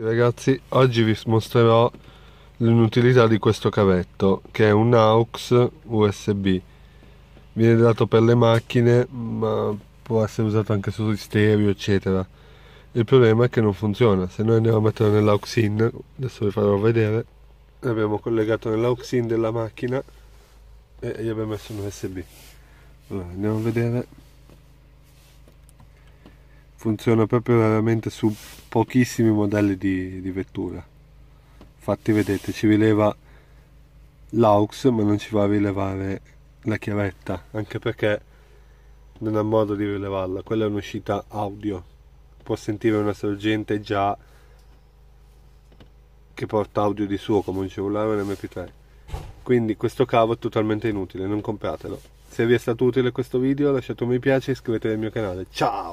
Ragazzi, oggi vi mostrerò l'inutilità di questo cavetto, che è un AUX USB. Viene dato per le macchine, ma può essere usato anche su stereo, eccetera. Il problema è che non funziona. Se noi andiamo a metterlo nell'aux in, adesso vi farò vedere, l'abbiamo collegato nell'aux in della macchina e gli abbiamo messo un USB. Allora, andiamo a vedere funziona proprio veramente su pochissimi modelli di, di vettura infatti vedete ci rileva l'aux ma non ci va a rilevare la chiavetta anche perché non ha modo di rilevarla quella è un'uscita audio può sentire una sorgente già che porta audio di suo come un cellulare un mp3 quindi questo cavo è totalmente inutile non compratelo se vi è stato utile questo video lasciate un mi piace e iscrivetevi al mio canale ciao